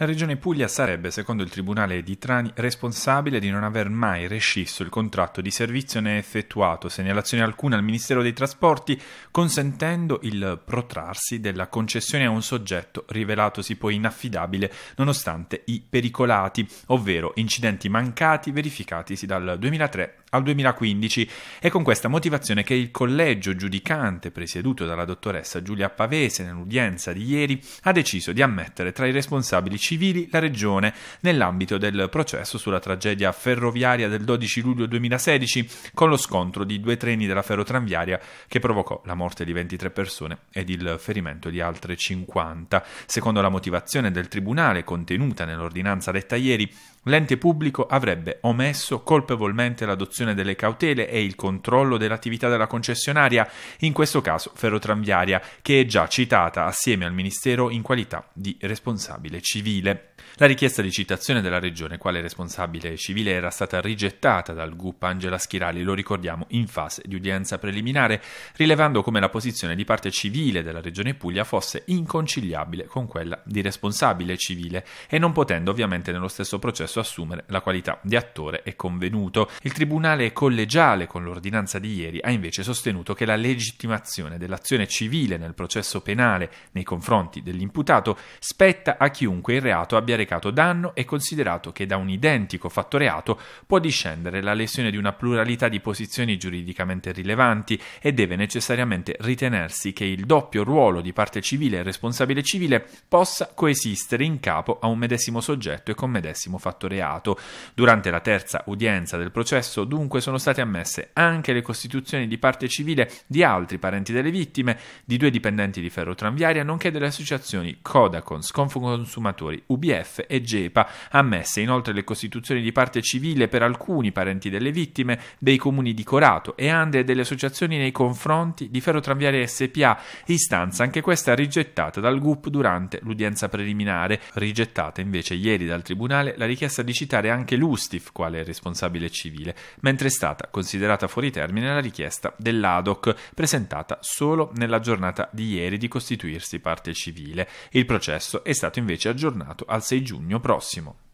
La regione Puglia sarebbe, secondo il tribunale di Trani, responsabile di non aver mai rescisso il contratto di servizio né effettuato segnalazione alcuna al Ministero dei Trasporti, consentendo il protrarsi della concessione a un soggetto rivelatosi poi inaffidabile nonostante i pericolati, ovvero incidenti mancati verificatisi dal 2003 al 2015 è con questa motivazione che il collegio giudicante presieduto dalla dottoressa Giulia Pavese nell'udienza di ieri ha deciso di ammettere tra i responsabili civili la regione nell'ambito del processo sulla tragedia ferroviaria del 12 luglio 2016 con lo scontro di due treni della ferrotranviaria che provocò la morte di 23 persone ed il ferimento di altre 50. Secondo la motivazione del tribunale contenuta nell'ordinanza letta ieri, l'ente pubblico avrebbe omesso colpevolmente l'adozione delle cautele e il controllo dell'attività della concessionaria, in questo caso ferrotranviaria, che è già citata assieme al Ministero in qualità di responsabile civile. La richiesta di citazione della Regione quale responsabile civile era stata rigettata dal GUP Angela Schirali, lo ricordiamo, in fase di udienza preliminare, rilevando come la posizione di parte civile della Regione Puglia fosse inconciliabile con quella di responsabile civile e non potendo ovviamente nello stesso processo adesso assumere la qualità di attore e convenuto. Il tribunale collegiale con l'ordinanza di ieri ha invece sostenuto che la legittimazione dell'azione civile nel processo penale nei confronti dell'imputato spetta a chiunque il reato abbia recato danno e considerato che da un identico fatto reato può discendere la lesione di una pluralità di posizioni giuridicamente rilevanti e deve necessariamente ritenersi che il doppio ruolo di parte civile e responsabile civile possa coesistere in capo a un medesimo soggetto e con medesimo fatto fatto reato. Durante la terza udienza del processo, dunque, sono state ammesse anche le costituzioni di parte civile di altri parenti delle vittime, di due dipendenti di ferrotranviaria, nonché delle associazioni Codacons, Consumatori, UBF e GEPA, ammesse inoltre le costituzioni di parte civile per alcuni parenti delle vittime, dei comuni di Corato e Ande e delle associazioni nei confronti di Ferrotranviaria SPA, istanza anche questa rigettata dal GUP durante l'udienza preliminare, rigettata invece ieri dal Tribunale la richiesta richiesta di citare anche l'USTIF quale responsabile civile, mentre è stata considerata fuori termine la richiesta dell'ADOC presentata solo nella giornata di ieri di costituirsi parte civile. Il processo è stato invece aggiornato al 6 giugno prossimo.